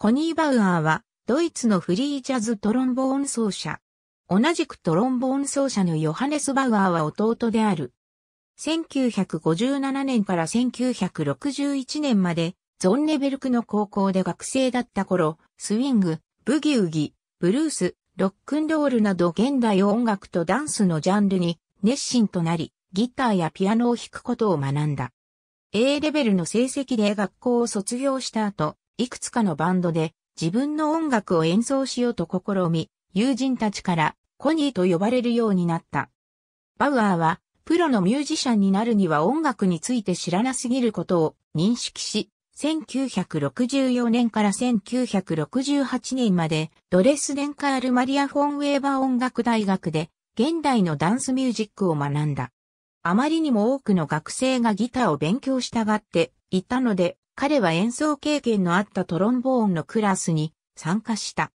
コニー・バウアーは、ドイツのフリージャズトロンボーン奏者。同じくトロンボーン奏者のヨハネス・バウアーは弟である。1957年から1961年まで、ゾンネベルクの高校で学生だった頃、スウィング、ブギウギ、ブルース、ロックンロールなど現代音楽とダンスのジャンルに熱心となり、ギターやピアノを弾くことを学んだ。A レベルの成績で学校を卒業した後、いくつかのバンドで自分の音楽を演奏しようと試み、友人たちからコニーと呼ばれるようになった。バウアーは、プロのミュージシャンになるには音楽について知らなすぎることを認識し、1964年から1968年までドレスデンカール・マリア・フォン・ウェーバー音楽大学で現代のダンスミュージックを学んだ。あまりにも多くの学生がギターを勉強したがっていたので彼は演奏経験のあったトロンボーンのクラスに参加した。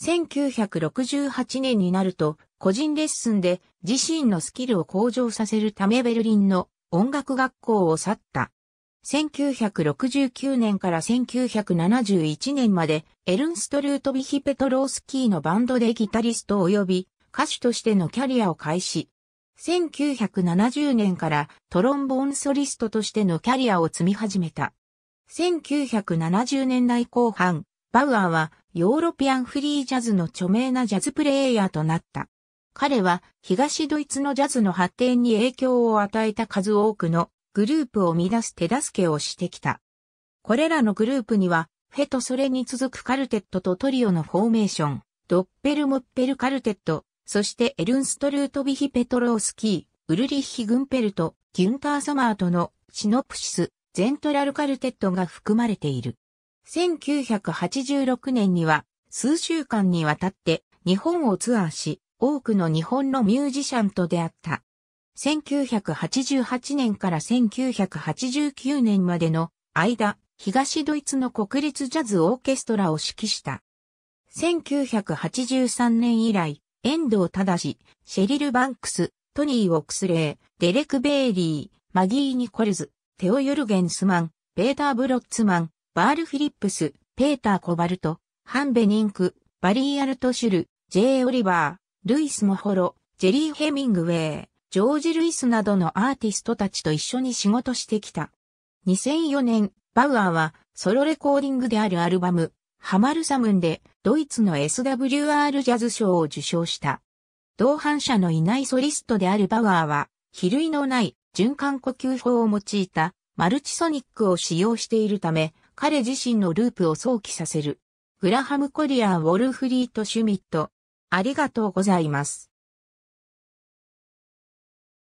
1968年になると、個人レッスンで自身のスキルを向上させるためベルリンの音楽学校を去った。1969年から1971年までエルンストルートビヒ・ペトロースキーのバンドでギタリスト及び歌手としてのキャリアを開始。1970年からトロンボーンソリストとしてのキャリアを積み始めた。1970年代後半、バウアーはヨーロピアンフリージャズの著名なジャズプレイヤーとなった。彼は東ドイツのジャズの発展に影響を与えた数多くのグループを乱す手助けをしてきた。これらのグループには、フェとそれに続くカルテットとトリオのフォーメーション、ドッペルモッペルカルテット、そしてエルンストルートビヒペトロースキー、ウルリッヒ・グンペルト、ギュンター・サマーとのシノプシス、ゼントラルカルテットが含まれている。1986年には数週間にわたって日本をツアーし、多くの日本のミュージシャンと出会った。1988年から1989年までの間、東ドイツの国立ジャズオーケストラを指揮した。1983年以来、遠藤忠シェリル・バンクス、トニー・オクスレー、デレク・ベイリー、マギー・ニコルズ、テオ・ユルゲンスマン、ペーター・ブロッツマン、バール・フィリップス、ペーター・コバルト、ハンベニンク、バリー・アルト・シュル、ジェイ・オリバー、ルイス・モホロ、ジェリー・ヘミングウェイ、ジョージ・ルイスなどのアーティストたちと一緒に仕事してきた。2004年、バウアーはソロレコーディングであるアルバム、ハマルサムンでドイツの SWR ジャズ賞を受賞した。同伴者のいないソリストであるバウアーは、比類のない循環呼吸法を用いたマルチソニックを使用しているため、彼自身のループを想起させる。グラハム・コリアー・ウォルフリート・シュミット。ありがとうございます。